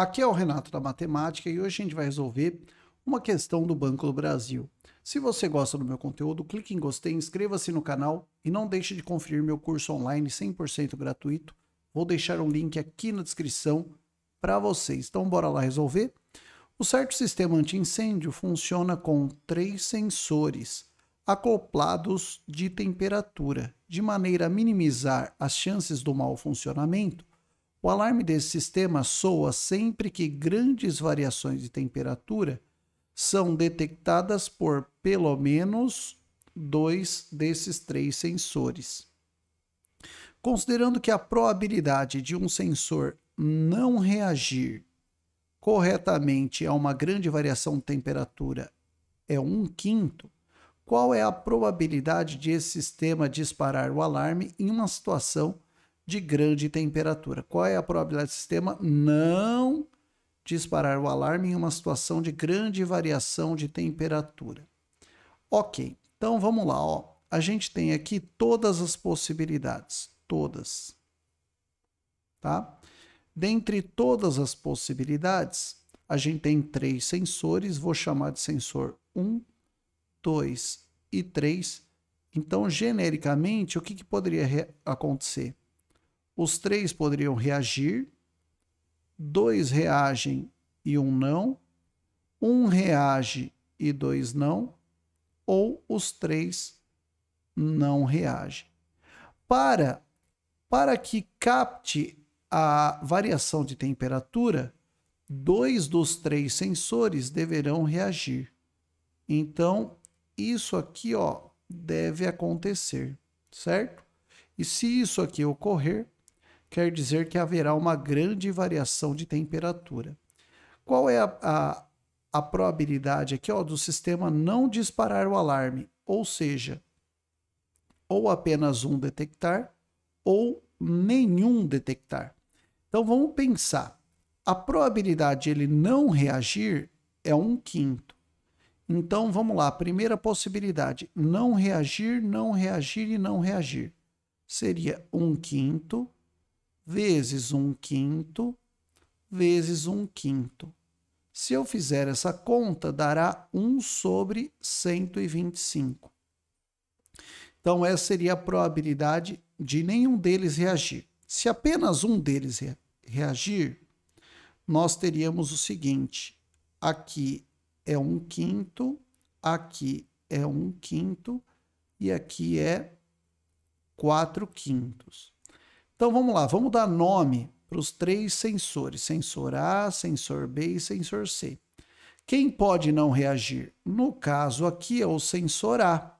Aqui é o Renato da Matemática e hoje a gente vai resolver uma questão do Banco do Brasil. Se você gosta do meu conteúdo, clique em gostei, inscreva-se no canal e não deixe de conferir meu curso online 100% gratuito. Vou deixar um link aqui na descrição para vocês. Então bora lá resolver? O certo sistema anti-incêndio funciona com três sensores acoplados de temperatura, de maneira a minimizar as chances do mau funcionamento o alarme desse sistema soa sempre que grandes variações de temperatura são detectadas por pelo menos dois desses três sensores. Considerando que a probabilidade de um sensor não reagir corretamente a uma grande variação de temperatura é um quinto, qual é a probabilidade de esse sistema disparar o alarme em uma situação de grande temperatura. Qual é a probabilidade do sistema não disparar o alarme em uma situação de grande variação de temperatura? Ok, então vamos lá. Ó. A gente tem aqui todas as possibilidades, todas. Tá? Dentre todas as possibilidades, a gente tem três sensores, vou chamar de sensor 1, 2 e 3. Então, genericamente, o que, que poderia acontecer? Os três poderiam reagir, dois reagem e um não, um reage e dois não, ou os três não reagem. Para, para que capte a variação de temperatura, dois dos três sensores deverão reagir. Então, isso aqui ó, deve acontecer, certo? E se isso aqui ocorrer, quer dizer que haverá uma grande variação de temperatura. Qual é a, a, a probabilidade aqui ó, do sistema não disparar o alarme? Ou seja, ou apenas um detectar ou nenhum detectar. Então vamos pensar. A probabilidade de ele não reagir é um quinto. Então vamos lá, primeira possibilidade: não reagir, não reagir e não reagir. Seria um quinto vezes um quinto, vezes um quinto. Se eu fizer essa conta, dará 1 sobre 125. Então, essa seria a probabilidade de nenhum deles reagir. Se apenas um deles re reagir, nós teríamos o seguinte: aqui é um quinto, aqui é um quinto e aqui é 4 quintos. Então vamos lá, vamos dar nome para os três sensores: sensor A, sensor B e sensor C. Quem pode não reagir? No caso aqui é o sensor A,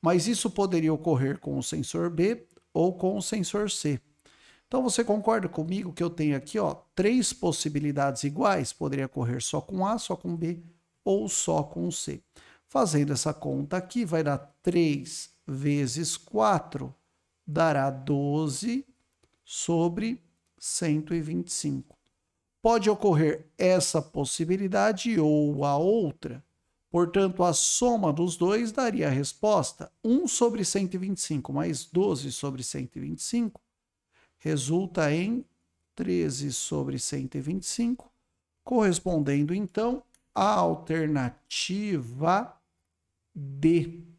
mas isso poderia ocorrer com o sensor B ou com o sensor C. Então você concorda comigo que eu tenho aqui ó, três possibilidades iguais? Poderia ocorrer só com A, só com B ou só com C. Fazendo essa conta aqui, vai dar 3 vezes 4, dará 12 sobre 125. Pode ocorrer essa possibilidade ou a outra. Portanto, a soma dos dois daria a resposta 1 sobre 125 mais 12 sobre 125 resulta em 13 sobre 125, correspondendo então à alternativa D.